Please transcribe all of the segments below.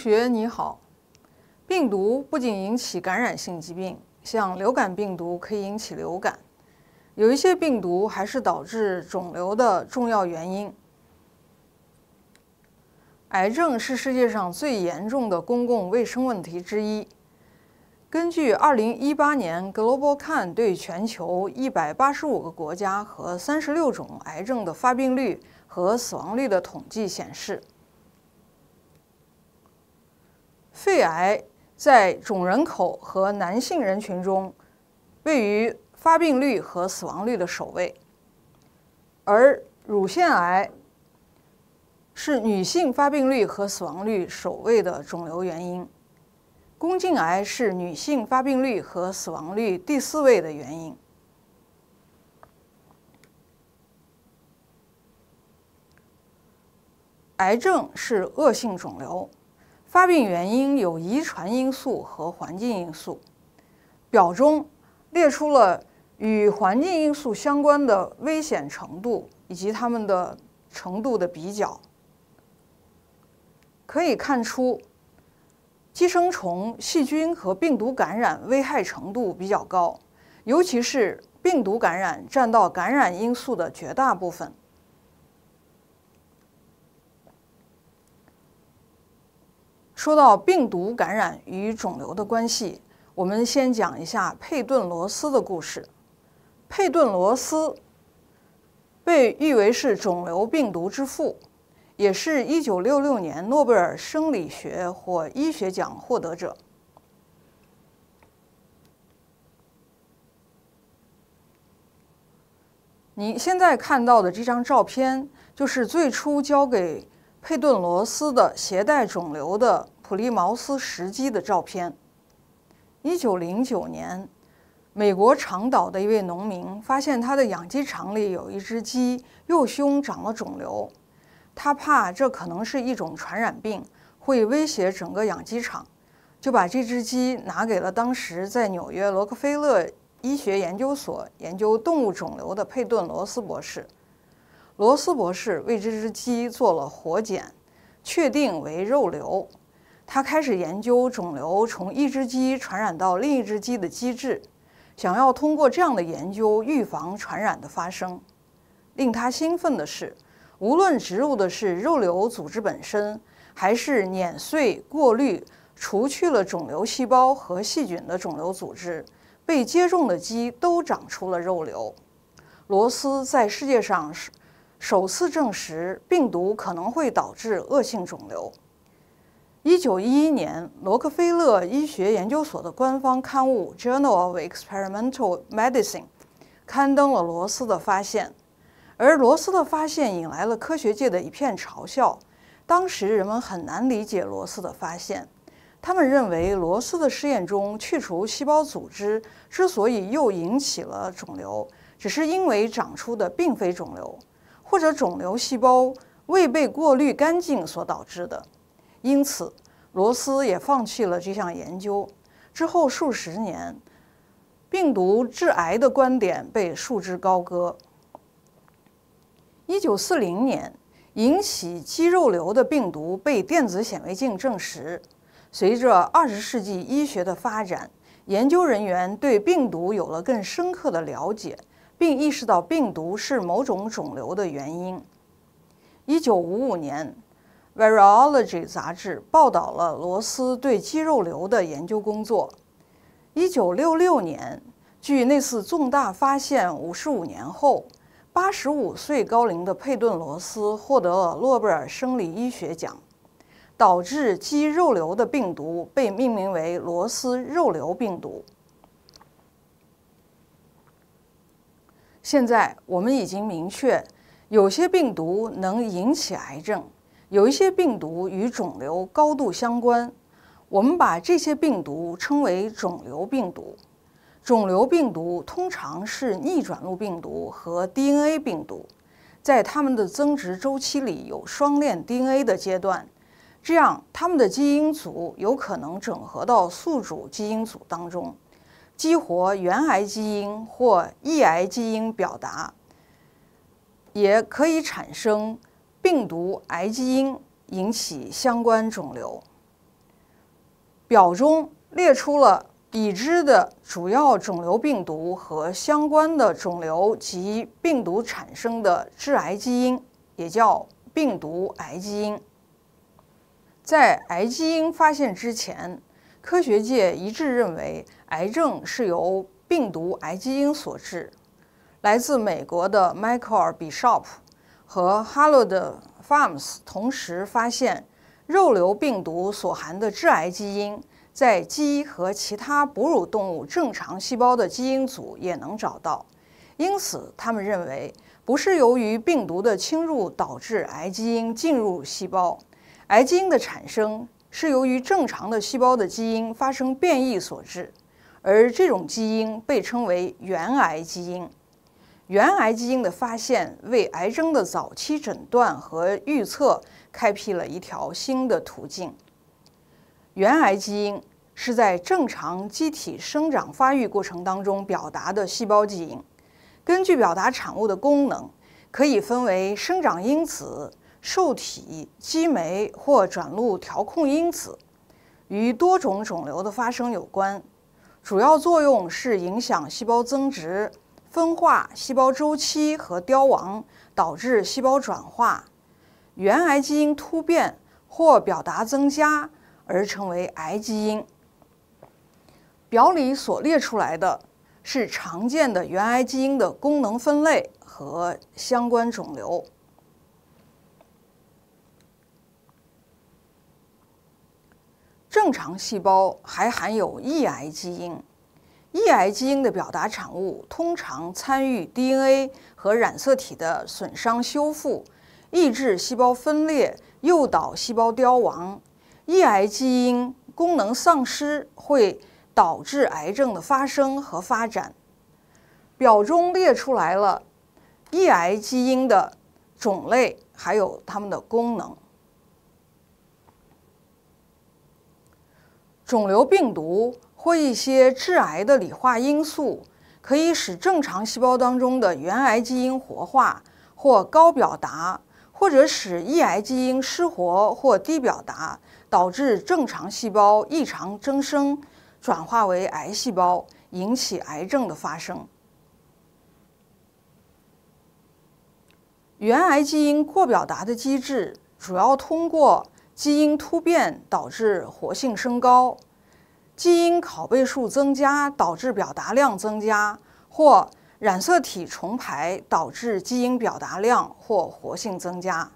同学你好，病毒不仅引起感染性疾病，像流感病毒可以引起流感，有一些病毒还是导致肿瘤的重要原因。癌症是世界上最严重的公共卫生问题之一。根据2018年 Global c a n 对全球185个国家和36种癌症的发病率和死亡率的统计显示。肺癌在总人口和男性人群中位于发病率和死亡率的首位，而乳腺癌是女性发病率和死亡率首位的肿瘤原因，宫颈癌是女性发病率和死亡率第四位的原因。癌症是恶性肿瘤。发病原因有遗传因素和环境因素。表中列出了与环境因素相关的危险程度以及它们的程度的比较。可以看出，寄生虫、细菌和病毒感染危害程度比较高，尤其是病毒感染占到感染因素的绝大部分。说到病毒感染与肿瘤的关系，我们先讲一下佩顿·罗斯的故事。佩顿·罗斯被誉为是肿瘤病毒之父，也是一九六六年诺贝尔生理学或医学奖获得者。你现在看到的这张照片，就是最初交给。佩顿·罗斯的携带肿瘤的普利茅斯石鸡的照片。一九零九年，美国长岛的一位农民发现他的养鸡场里有一只鸡右胸长了肿瘤，他怕这可能是一种传染病，会威胁整个养鸡场，就把这只鸡拿给了当时在纽约洛克菲勒医学研究所研究动物肿瘤的佩顿·罗斯博士。罗斯博士为这只鸡做了活检，确定为肉瘤。他开始研究肿瘤从一只鸡传染到另一只鸡的机制，想要通过这样的研究预防传染的发生。令他兴奋的是，无论植入的是肉瘤组织本身，还是碾碎、过滤、除去了肿瘤细胞和细菌的肿瘤组织，被接种的鸡都长出了肉瘤。罗斯在世界上是。首次证实病毒可能会导致恶性肿瘤。一九一一年，洛克菲勒医学研究所的官方刊物《Journal of Experimental Medicine》刊登了罗斯的发现，而罗斯的发现引来了科学界的一片嘲笑。当时人们很难理解罗斯的发现，他们认为罗斯的试验中去除细胞组织之所以又引起了肿瘤，只是因为长出的并非肿瘤。或者肿瘤细胞未被过滤干净所导致的，因此罗斯也放弃了这项研究。之后数十年，病毒致癌的观点被束之高阁。一九四零年，引起肌肉瘤的病毒被电子显微镜证实。随着二十世纪医学的发展，研究人员对病毒有了更深刻的了解。并意识到病毒是某种肿瘤的原因。1955年，《Virology》杂志报道了罗斯对肌肉瘤的研究工作。1966年，距那次重大发现55年后，85岁高龄的佩顿·罗斯获得了诺贝尔生理医学奖。导致肌肉瘤的病毒被命名为罗斯肉瘤病毒。现在我们已经明确，有些病毒能引起癌症，有一些病毒与肿瘤高度相关。我们把这些病毒称为肿瘤病毒。肿瘤病毒通常是逆转录病毒和 DNA 病毒，在它们的增殖周期里有双链 DNA 的阶段，这样它们的基因组有可能整合到宿主基因组当中。激活原癌基因或抑癌基因表达，也可以产生病毒癌基因，引起相关肿瘤。表中列出了已知的主要肿瘤病毒和相关的肿瘤及病毒产生的致癌基因，也叫病毒癌基因。在癌基因发现之前，科学界一致认为。癌症是由病毒癌基因所致。来自美国的 Michael Bishop 和 h a l o l d f a r m s 同时发现，肉瘤病毒所含的致癌基因在鸡和其他哺乳动物正常细胞的基因组也能找到。因此，他们认为不是由于病毒的侵入导致癌基因进入细胞，癌基因的产生是由于正常的细胞的基因发生变异所致。而这种基因被称为原癌基因。原癌基因的发现为癌症的早期诊断和预测开辟了一条新的途径。原癌基因是在正常机体生长发育过程当中表达的细胞基因，根据表达产物的功能，可以分为生长因子、受体、激酶或转录调控因子，与多种肿瘤的发生有关。主要作用是影响细胞增殖、分化、细胞周期和凋亡，导致细胞转化、原癌基因突变或表达增加而成为癌基因。表里所列出来的是常见的原癌基因的功能分类和相关肿瘤。正常细胞还含有抑癌基因，抑癌基因的表达产物通常参与 DNA 和染色体的损伤修复，抑制细胞分裂，诱导细胞凋亡。抑癌基因功能丧失会导致癌症的发生和发展。表中列出来了抑癌基因的种类，还有它们的功能。肿瘤病毒或一些致癌的理化因素，可以使正常细胞当中的原癌基因活化或高表达，或者使抑癌基因失活或低表达，导致正常细胞异常增生，转化为癌细胞，引起癌症的发生。原癌基因过表达的机制主要通过。基因突变导致活性升高，基因拷贝数增加导致表达量增加，或染色体重排导致基因表达量或活性增加。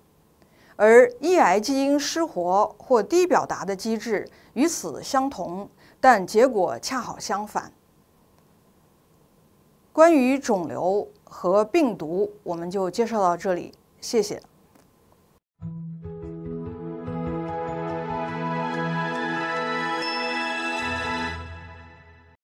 而抑癌基因失活或低表达的机制与此相同，但结果恰好相反。关于肿瘤和病毒，我们就介绍到这里，谢谢。